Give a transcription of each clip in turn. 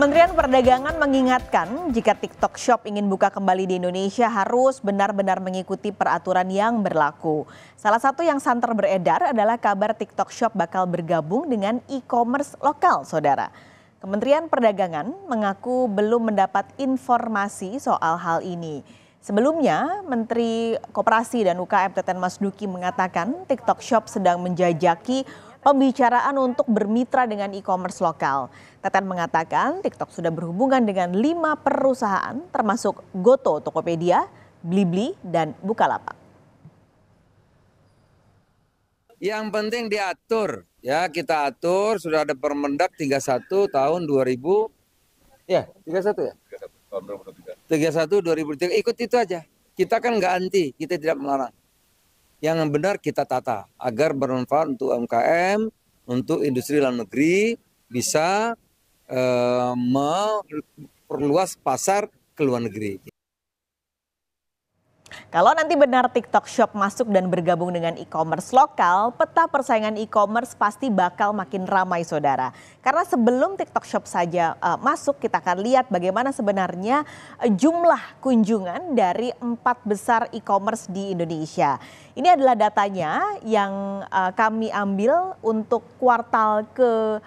Kementerian Perdagangan mengingatkan jika TikTok Shop ingin buka kembali di Indonesia harus benar-benar mengikuti peraturan yang berlaku. Salah satu yang santer beredar adalah kabar TikTok Shop bakal bergabung dengan e-commerce lokal, saudara. Kementerian Perdagangan mengaku belum mendapat informasi soal hal ini. Sebelumnya, Menteri Koperasi dan UKM Teten Mas Duki mengatakan TikTok Shop sedang menjajaki pembicaraan untuk bermitra dengan e-commerce lokal. Teten mengatakan TikTok sudah berhubungan dengan lima perusahaan termasuk Goto, Tokopedia, Blibli, dan Bukalapak. Yang penting diatur, ya kita atur sudah ada Permendak 31 tahun 2000 ya 31 ya 31 2003 ikut itu aja kita kan nggak anti kita tidak melarang yang benar kita tata agar bermanfaat untuk UMKM, untuk industri dalam negeri bisa uh, eh, memperluas pasar ke luar negeri. Kalau nanti benar TikTok Shop masuk dan bergabung dengan e-commerce lokal, peta persaingan e-commerce pasti bakal makin ramai saudara. Karena sebelum TikTok Shop saja uh, masuk, kita akan lihat bagaimana sebenarnya eh, jumlah kunjungan dari empat besar e-commerce di Indonesia. Ini adalah datanya yang uh, kami ambil untuk kuartal ke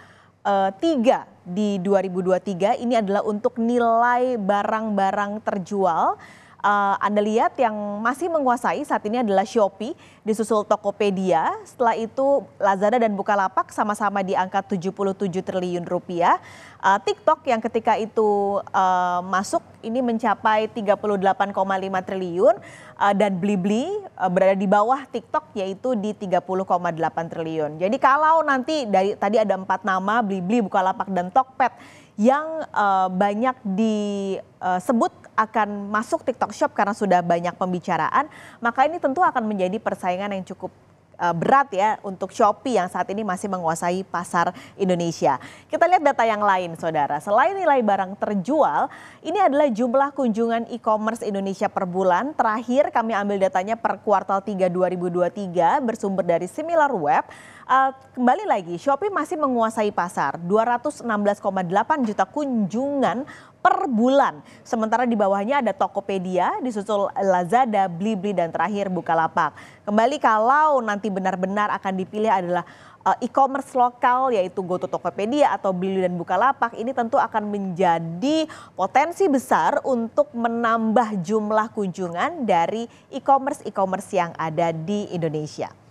tiga di 2023 ini adalah untuk nilai barang-barang terjual uh, Anda lihat yang masih menguasai saat ini adalah Shopee, disusul Tokopedia, setelah itu Lazada dan Bukalapak sama-sama di angka 77 triliun rupiah. Uh, TikTok yang ketika itu uh, masuk ini mencapai 38,5 triliun uh, dan Blibli uh, berada di bawah TikTok yaitu di 30,8 triliun. Jadi kalau nanti dari tadi ada empat nama Blibli, Bukalapak dan Tokped yang uh, banyak disebut eh, akan masuk TikTok Shop karena sudah banyak pembicaraan, maka ini tentu akan menjadi persaingan yang cukup Eh, berat ya untuk Shopee yang saat ini masih menguasai pasar Indonesia. Kita lihat data yang lain Saudara. Selain nilai barang terjual, ini adalah jumlah kunjungan e-commerce Indonesia per bulan. Terakhir kami ambil datanya per kuartal 3 2023 bersumber dari web. Uh, kembali lagi, Shopee masih menguasai pasar. 216,8 juta kunjungan per bulan. Sementara di bawahnya ada Tokopedia, disusul Lazada, Blibli, dan terakhir Bukalapak. Kembali kalau nanti benar-benar akan dipilih adalah eh, e-commerce lokal yaitu GoTo Tokopedia atau Blibli dan Bukalapak ini tentu akan menjadi potensi besar untuk menambah jumlah kunjungan dari e-commerce e-commerce yang ada di Indonesia.